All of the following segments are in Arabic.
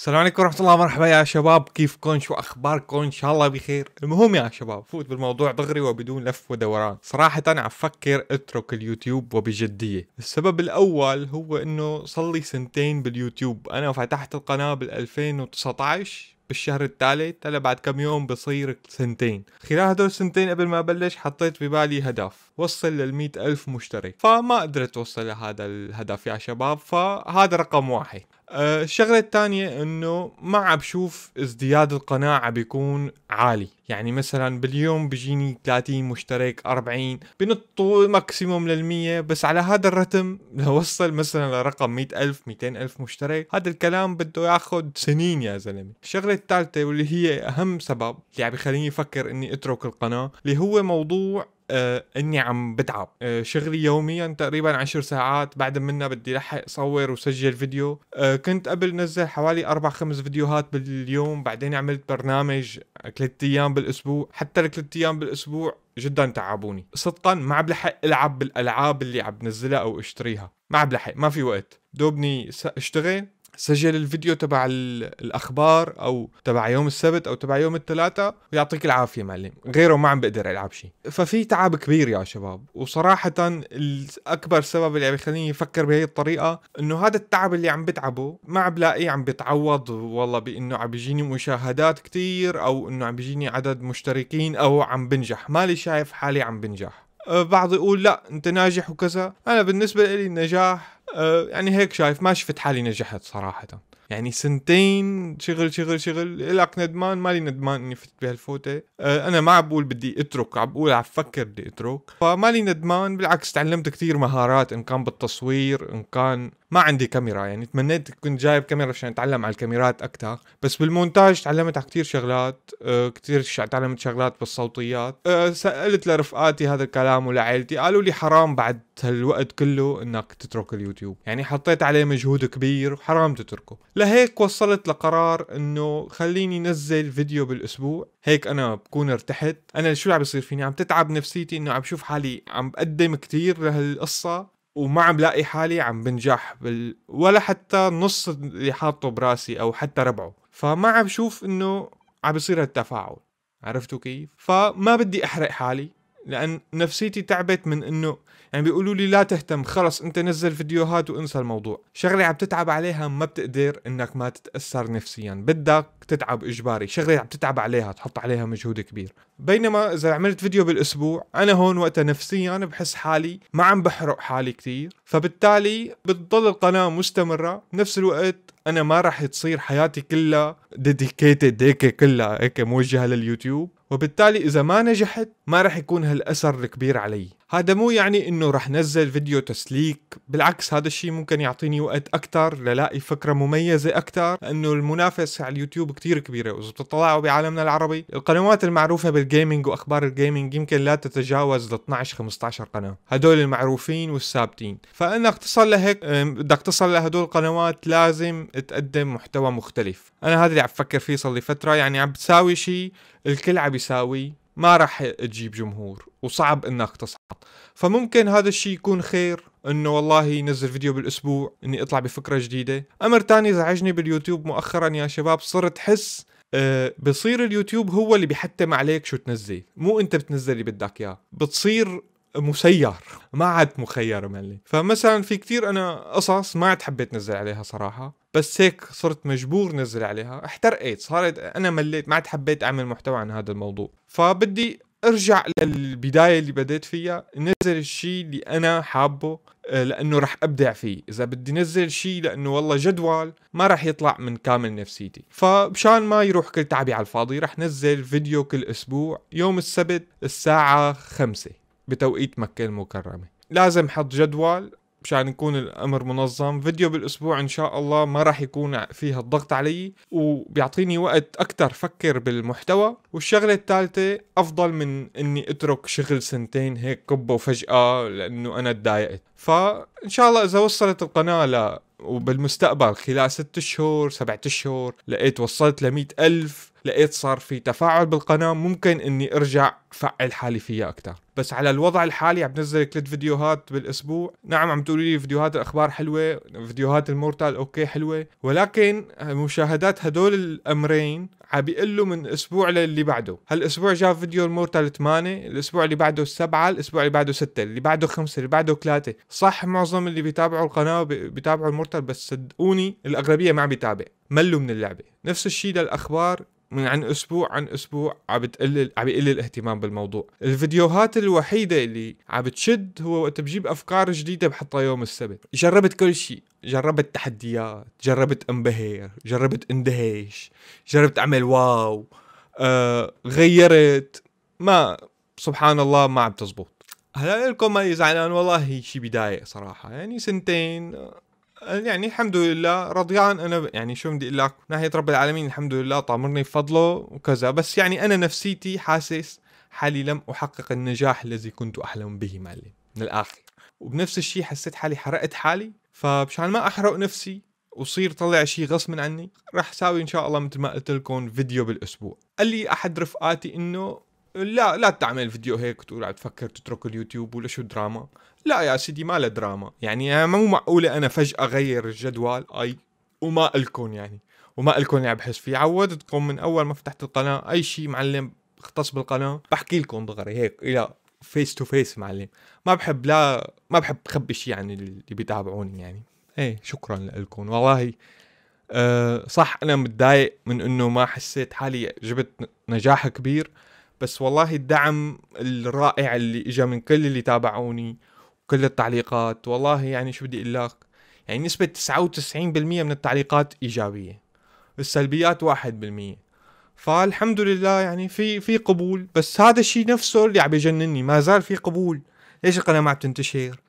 السلام عليكم ورحمة الله مرحبا يا شباب كيفكم شو أخباركم إن شاء الله بخير المهم يا شباب فوت بالموضوع دغري وبدون لف ودوران صراحة عم فكر اترك اليوتيوب وبجدية السبب الأول هو إنه صار لي سنتين باليوتيوب أنا فتحت القناة بال2019 بالشهر الثالث هلا بعد كم يوم بصير سنتين خلال هدول السنتين قبل ما ابلش حطيت ببالي هدف وصل للمئة ألف مشترك فما قدرت اوصل لهذا الهدف يا شباب فهذا رقم واحد آه، الشغله الثانيه انه ما عم بشوف ازدياد القناعه بيكون عالي يعني مثلا باليوم بيجيني 30 مشترك 40 بنطوا ماكسيموم لل100 بس على هذا الرتم لو وصل مثلا لرقم 100000 200000 مشترك هذا الكلام بده ياخذ سنين يا زلمه الشغله الثالثه واللي هي اهم سبب اللي عم بخليني افكر اني اترك القناه اللي هو موضوع آه اني عم بتعب آه شغلي يوميا تقريبا عشر ساعات بعد منها بدي لحق صور وسجل فيديو آه كنت قبل نزل حوالي اربع خمس فيديوهات باليوم بعدين عملت برنامج ثلاث ايام بالاسبوع حتى الثلاث ايام بالاسبوع جدا تعبوني صدقا ما عم لحق العب بالالعاب اللي عم بنزلها او اشتريها ما عم لحق ما في وقت دوبني اشتغل سجل الفيديو تبع الاخبار او تبع يوم السبت او تبع يوم الثلاثاء ويعطيك العافيه معلم غيره ما عم بقدر العب شيء ففي تعب كبير يا شباب وصراحه اكبر سبب اللي عم يخليني افكر بهي الطريقه انه هذا التعب اللي عم بتعبه ما عم بلاقيه عم بتعوض والله بانه عم بيجيني مشاهدات كتير او انه عم بيجيني عدد مشتركين او عم بنجح مالي شايف حالي عم بنجح آه، بعض يقول لا انت ناجح وكذا انا بالنسبه لي النجاح آه، يعني هيك شايف ما شفت حالي نجحت صراحه يعني سنتين شغل شغل شغل الك ندمان مالي ندمان اني فتت بهالفوته آه، انا ما عم بقول بدي اترك عم بقول عم بفكر بدي اترك فمالي ندمان بالعكس تعلمت كثير مهارات ان كان بالتصوير ان كان ما عندي كاميرا يعني تمنيت كنت جايب كاميرا عشان اتعلم على الكاميرات اكثر بس بالمونتاج تعلمت على كثير شغلات آه، كثير تعلمت شغلات بالصوتيات آه، سالت لرفقاتي هذا الكلام ولعائلتي قالوا لي حرام بعد هالوقت كله انك تترك اليوتيوب يعني حطيت عليه مجهود كبير وحرام تتركه لهيك وصلت لقرار انه خليني نزل فيديو بالاسبوع هيك انا بكون ارتحت انا شو اللي عم بيصير فيني عم تتعب نفسيتي انه عم بشوف حالي عم بقدم كثير لهالقصه وما عم لاقي حالي عم بنجح بال... ولا حتى نص اللي حاطه براسي او حتى ربعه فما عم بشوف انه عم بصير التفاعل عرفتوا كيف فما بدي احرق حالي لان نفسيتي تعبت من انه يعني بيقولوا لي لا تهتم خلص انت نزل فيديوهات وانسى الموضوع شغله عم تتعب عليها ما بتقدر انك ما تتاثر نفسيا بدك تتعب اجباري شغله عم تتعب عليها تحط عليها مجهود كبير بينما اذا عملت فيديو بالاسبوع انا هون وقتها نفسيا بحس حالي ما عم بحرق حالي كثير فبالتالي بتضل القناه مستمره بنفس الوقت انا ما راح تصير حياتي كلها ديديكيتد هيك كلها هيك موجهه لليوتيوب وبالتالي اذا ما نجحت ما رح يكون هالاثر الكبير علي هذا مو يعني انه رح نزل فيديو تسليك بالعكس هذا الشيء ممكن يعطيني وقت اكثر للاقي فكره مميزه اكثر لانه المنافسه على اليوتيوب كتير كبيره واذا بتطلعوا بعالمنا العربي القنوات المعروفه بالجيمنج واخبار الجيمنج يمكن لا تتجاوز ال 12 15 قناه هدول المعروفين والثابتين فانا اقتصر لهيك بدك تصل لهدول القنوات لازم تقدم محتوى مختلف انا هذا اللي عم بفكر فيه صار لي فتره يعني عم بتساوي شيء الكل عم يساوي ما راح تجيب جمهور وصعب انك تصعد فممكن هذا الشيء يكون خير انه والله ينزل فيديو بالاسبوع اني اطلع بفكره جديده امر تاني زعجني باليوتيوب مؤخرا يا شباب صرت حس أه بصير اليوتيوب هو اللي بيحتم عليك شو تنزل مو انت بتنزل اللي بدك اياه بتصير مسير ما عاد مخير ملي فمثلا في كتير انا قصص ما عاد حبيت نزل عليها صراحه بس هيك صرت مجبور نزل عليها احترقت صارت انا مليت ما عاد حبيت اعمل محتوى عن هذا الموضوع فبدي ارجع للبدايه اللي بديت فيها نزل الشيء اللي انا حابه آه، لانه رح ابدع فيه اذا بدي نزل شيء لانه والله جدول ما رح يطلع من كامل نفسيتي فمشان ما يروح كل تعبي على الفاضي رح نزل فيديو كل اسبوع يوم السبت الساعه خمسة بتوقيت مكة المكرمة لازم حط جدول مشان يكون الامر منظم فيديو بالاسبوع ان شاء الله ما راح يكون فيها الضغط علي وبيعطيني وقت اكثر فكر بالمحتوى والشغله الثالثه افضل من اني اترك شغل سنتين هيك كبه فجاه لانه انا تضايقت فان شاء الله اذا وصلت القناه ل وبالمستقبل خلال ست شهور سبعة شهور لقيت وصلت لمئة ألف لقيت صار في تفاعل بالقناة ممكن اني ارجع فعل حالي فيها اكثر بس على الوضع الحالي عم بنزل ثلاث فيديوهات بالاسبوع نعم عم تقولي لي فيديوهات الاخبار حلوه فيديوهات المورتال اوكي حلوه ولكن مشاهدات هدول الامرين عبيقول له من اسبوع للي بعده هالاسبوع جاب فيديو المورتال 8 الاسبوع اللي بعده 7 الاسبوع اللي بعده 6 اللي بعده 5 اللي بعده 3 صح معظم اللي بيتابعوا القناه بيتابعوا المورتال بس صدقوني الاغلبيه ما عم بيتابع ملوا من اللعبه نفس الشيء للاخبار من عن اسبوع عن اسبوع عم بتقلل عم بيقل الاهتمام بالموضوع الفيديوهات الوحيده اللي عم بتشد هو وقت بجيب افكار جديده بحطها يوم السبت جربت كل شيء جربت تحديات جربت انبهر جربت اندهش جربت اعمل واو آه، غيرت ما سبحان الله ما عم تزبط هلا لكم ما زعلان والله شيء بداية صراحة يعني سنتين آه. يعني الحمد لله رضيان انا يعني شو بدي اقول لك ناحيه رب العالمين الحمد لله طامرني بفضله وكذا بس يعني انا نفسيتي حاسس حالي لم احقق النجاح الذي كنت احلم به مالي من الاخر وبنفس الشيء حسيت حالي حرقت حالي فمشان ما احرق نفسي وصير طلع شيء غصب عني رح ساوي ان شاء الله مثل ما قلت لكم فيديو بالاسبوع قال لي احد رفقاتي انه لا لا تعمل فيديو هيك وتقول تفكر تترك اليوتيوب ولا شو دراما لا يا سيدي ما له دراما يعني مو معقولة أنا فجأة غير الجدول أي وما ألكم يعني وما ألكم اللي يعني عم بحس فيه عودتكم من أول ما فتحت القناة أي شيء معلم اختص بالقناة بحكي لكم دغري هيك إلى فيس تو فيس معلم ما بحب لا ما بحب خبي يعني شيء عن اللي بيتابعوني يعني ايه شكرا لكم والله أه صح انا متضايق من انه ما حسيت حالي جبت نجاح كبير بس والله الدعم الرائع اللي اجى من كل اللي تابعوني وكل التعليقات والله يعني شو بدي اقول لك يعني نسبة 99% من التعليقات ايجابية السلبيات 1% فالحمد لله يعني في في قبول بس هذا الشيء نفسه اللي عم يجنني ما زال في قبول ليش القناة ما عم تنتشر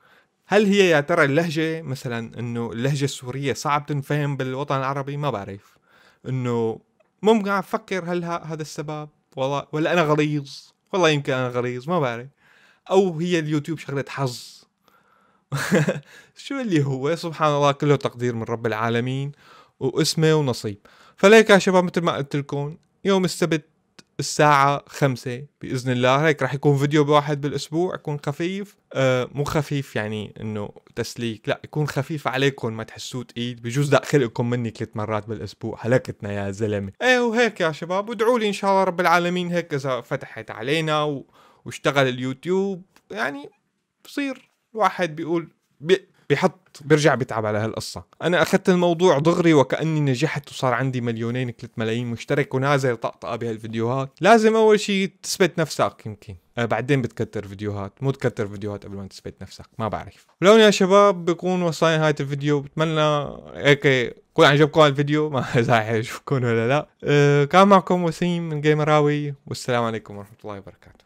هل هي يا ترى اللهجة مثلا انه اللهجة السورية صعب تنفهم بالوطن العربي ما بعرف انه ممكن عم فكر هل هذا السبب والله ولا انا غليظ والله يمكن انا غليظ ما بعرف او هي اليوتيوب شغله حظ شو اللي هو سبحان الله كله تقدير من رب العالمين واسمه ونصيب فليك يا شباب مثل ما قلت لكم يوم السبت الساعة خمسة بإذن الله هيك رح يكون فيديو بواحد بالأسبوع يكون خفيف أه مو خفيف يعني إنه تسليك لا يكون خفيف عليكم ما تحسوه تقيل بجوز دق خلقكم مني ثلاث مرات بالأسبوع هلكتنا يا زلمة ايه وهيك يا شباب وادعوا لي إن شاء الله رب العالمين هيك إذا فتحت علينا و... واشتغل اليوتيوب يعني بصير الواحد بيقول بحط بيرجع بيتعب على هالقصه انا اخذت الموضوع دغري وكاني نجحت وصار عندي مليونين 3 ملايين مشترك ونازل طقطقه بهالفيديوهات لازم اول شيء تثبت نفسك يمكن آه بعدين بتكتر فيديوهات مو تكتر فيديوهات قبل ما تثبت نفسك ما بعرف ولو يا شباب بكون وصلنا نهايه الفيديو بتمنى هيك يكون عجبكم الفيديو ما اذا عجبكم ولا لا آه كان معكم وسيم من جيمراوي والسلام عليكم ورحمه الله وبركاته